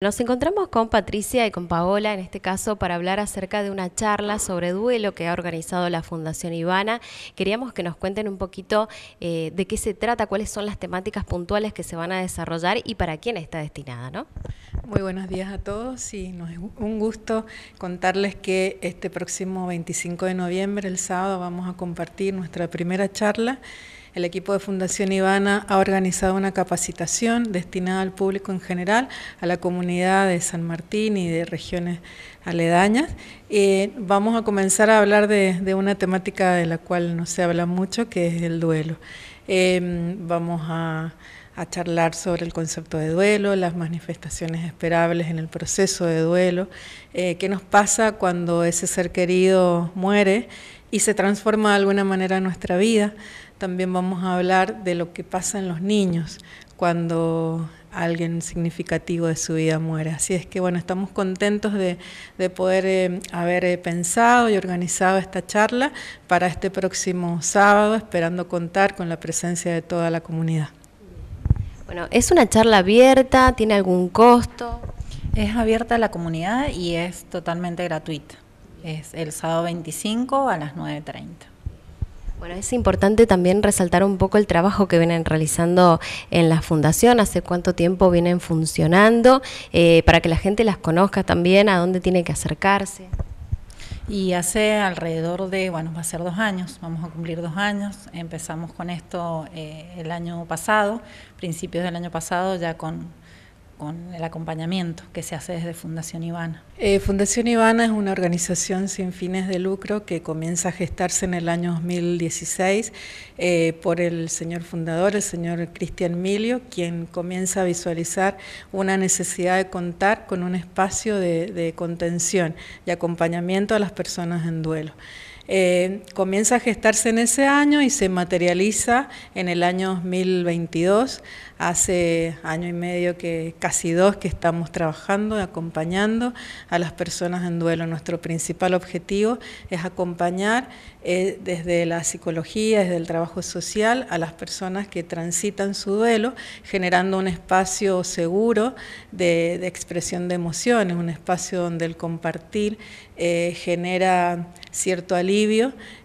Nos encontramos con Patricia y con Paola, en este caso, para hablar acerca de una charla sobre duelo que ha organizado la Fundación Ivana. Queríamos que nos cuenten un poquito eh, de qué se trata, cuáles son las temáticas puntuales que se van a desarrollar y para quién está destinada, ¿no? Muy buenos días a todos y nos es un gusto contarles que este próximo 25 de noviembre, el sábado, vamos a compartir nuestra primera charla el equipo de Fundación Ivana ha organizado una capacitación destinada al público en general, a la comunidad de San Martín y de regiones aledañas. Eh, vamos a comenzar a hablar de, una temática de la cual no se habla mucho, que es el duelo. Em, vamos a charlar sobre el concepto de duelo, las manifestaciones esperables en el proceso de duelo, eh, qué nos pasa cuando ese ser querido muere y se transforma de alguna manera en nuestra vida también vamos a hablar de lo que pasa en los niños cuando alguien significativo de su vida muere. Así es que bueno, estamos contentos de, poder eh, haber eh, pensado y organizado esta charla para este próximo sábado, esperando contar con la presencia de toda la comunidad. Bueno, ¿es una charla abierta? ¿Tiene algún costo? Es abierta a la comunidad y es totalmente gratuita. Es el sábado 25 a las 9.30. Bueno, es importante también resaltar un poco el trabajo que vienen realizando en la fundación, hace cuánto tiempo vienen funcionando, eh, para que la gente las conozca también, a dónde tiene que acercarse. Y hace alrededor de, bueno, va a ser dos años, vamos a cumplir dos años. Empezamos con esto eh, el año pasado, principios del año pasado, ya con con el acompañamiento que se hace desde Fundación Ivana. Eh, Fundación Ivana es una organización sin fines de lucro que comienza a gestarse en el año 2016 eh, por el señor fundador, el señor Cristian Milio, quien comienza a visualizar una necesidad de contar con un espacio de, de contención y acompañamiento a las personas en duelo. Eh, comienza a gestarse en ese año y se materializa en el año 2022. Hace año y medio que casi dos que estamos trabajando, acompañando a las personas en duelo. Nuestro principal objetivo es acompañar eh, desde la psicología, desde el trabajo social, a las personas que transitan su duelo, generando un espacio seguro de, expresión de emociones, un espacio donde el compartir eh, genera cierto alivio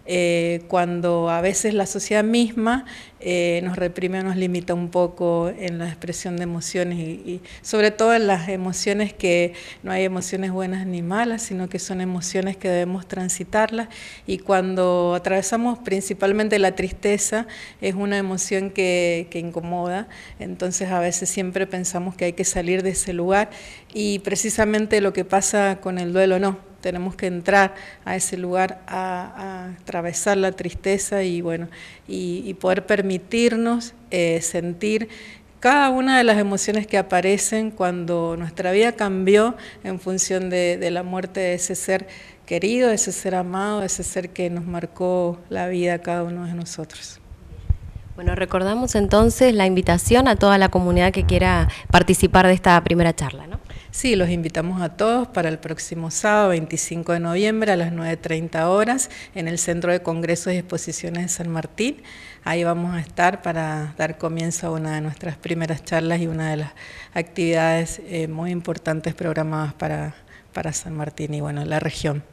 eh, cuando a veces la sociedad misma eh, nos reprime o nos limita un poco en la expresión de emociones y, sobre todo en las emociones que no hay emociones buenas ni malas, sino que son emociones que debemos transitarlas y cuando atravesamos principalmente la tristeza es una emoción que incomoda, entonces a veces siempre pensamos que hay que salir de ese lugar y precisamente lo que pasa con el duelo no tenemos que entrar a ese lugar, a, atravesar la tristeza y bueno, y, poder permitirnos eh, sentir cada una de las emociones que aparecen cuando nuestra vida cambió en función de, de, la muerte de ese ser querido, de ese ser amado, de ese ser que nos marcó la vida a cada uno de nosotros. Bueno, recordamos entonces la invitación a toda la comunidad que quiera participar de esta primera charla, ¿no? Sí, los invitamos a todos para el próximo sábado 25 de noviembre a las 9.30 horas en el Centro de Congresos y Exposiciones de San Martín. Ahí vamos a estar para dar comienzo a una de nuestras primeras charlas y una de las actividades eh, muy importantes programadas para, para San Martín y bueno, la región.